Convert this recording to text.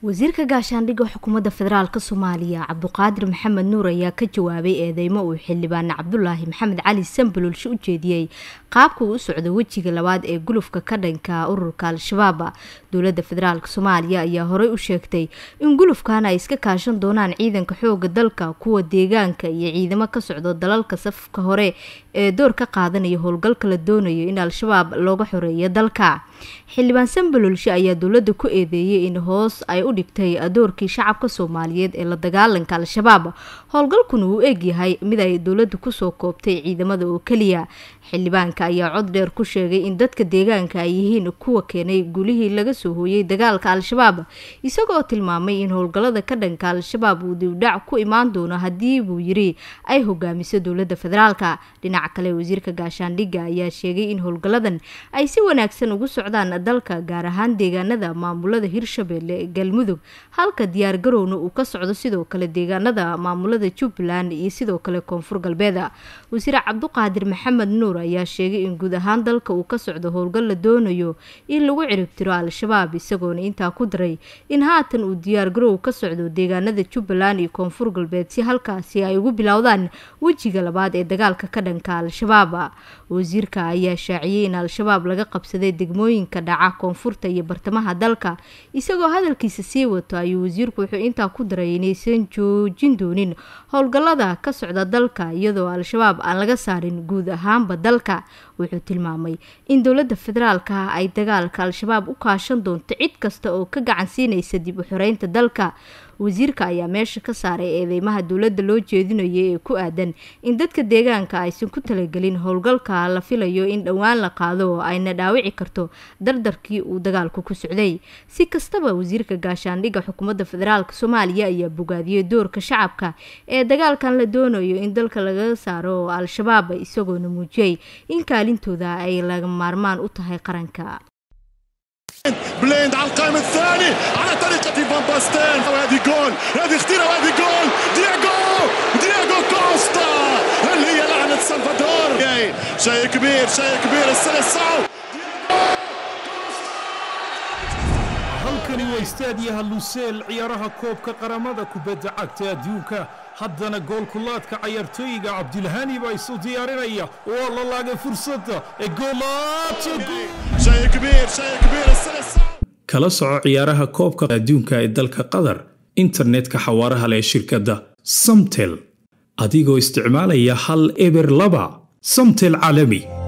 wasiirka gaashaandhigga xukuumadda federaalka soomaaliya cabduqaadir maxamed nuur ayaa ka jawaabay eedeymo uu xildhibaane cabdulaahi maxamed cali sambululshe u jeediyey qaabka uu u socdo wejiga labaad ee gulufka ka dhanka ururka al shabaaba dowladda federaalk soomaaliya ayaa horey u sheegtay in gulufkan ay iska kaashan doonaan ciidanka xooga dalka kuwa deegaanka iyo ciidamo ka socdo dalalka safka hore ee door ka qaadanaya howlgalka la doonayo in al-shabaab looga xoreeyo dalka xildhibaan sambalolshe ayaa dowladda ku eedeeyay in hoos ay u dhigtay doorkii shacabka soomaaliyeed ee la dagaalanka al-shabaab howlgalkuna uu eegyahay mid ay dowladda kusoo koobtay ciidamada oo keliya xildhibaanka ayaa cod dheer ku sheegay in dadka deegaanka ay yihiin kuwa keenay gulihii laga soo hooyey dagaalka al-shabaab isagoo tilmaamay in howlgallada ka dhanka al-shabaab uu dibdhac ku imaan doono haddii buu yiri ay hogaamiso dowladda federaalka dhinac dhinaca kale wasiirka gaashaandhigga ayaa sheegay in howlgalladan ay si wanaagsan ugu socdaan dalka gaar ahaan deegaanada maamulada hirshabelle galmudug halka diyaar garowna uu ka socdo sidoo kale deegaanada maamulada jubbaland iyo sidoo kale koonfur galbeeda wasiir cabduqaadir maxamed nuur ayaa sheegay in guud ahaan dalka uu ka socdo howlgal la doonayo in lagu ciribtiro al-shabaab isagoona intaa ku daray in haatan uu diyaar garow ka socdo deegaanada jubbaland iyo koonfur galbeed si halkaasi ay ugu bilowdaan wejiga labaad ee dagaalka ka dhanka ciidanka al-shabaab wasiirka ayaa shaaciyey in al-shabaab laga qabsaday degmooyinka dhaca koonfurta iyo bartamaha dalka isagoo hadalkiisa sii wato ayuu wasiirku wuxuu intaa ku daray inaysan joojin doonin howlgallada ka socda dalka iyadoo al-shabaab aan laga saarin guud ahaanba dalka wuxuu tilmaamay in dowladda federaalka ah ay dagaalka al-shabaab u kaashan doonto cid kasta oo ka gacansiinaysa dib u xoreynta dalka wasiirka ayaa meesha ka saaray eedeymaha dowladda loo jeedinaya ee ku aadan in dadka deegaanka aysan ku talagelin howlgalka la filayo in dhowaan la qaado oo ayna dhaawici karto dardarkii uu dagaalku ku socday si kastaba wasiirka gaashaandhigga xukuumadda federaalk soomaaliya ayaa bogaadiyey doorka shacabka ee dagaalkan la doonayo in dalka laga saaro oo al-shabaab isagoona muujiyay in kaalintooda ay laga maarmaan u tahay qaranka دي فان باستن وهذه جول هذه خطيره وهذه جول دياغو دياغو كوستا هل هي لعنه سلفادور شيء كبير شيء كبير السلساو halkani waa istaadyaha luseel ciyaaraha koobka qaramada kubadda cagta adduunka haddana goolkulaadka cayaartooyiga cabdilhani baa isu diyaarinaya waa la laagay fursadda ee goolaadka kala soco ciyaaraha koobka adduunka ee dalka qatar internetka xawaaraha leh ee shirkadda samtel adigoo isticmaalaya hal eber laba samtel caalami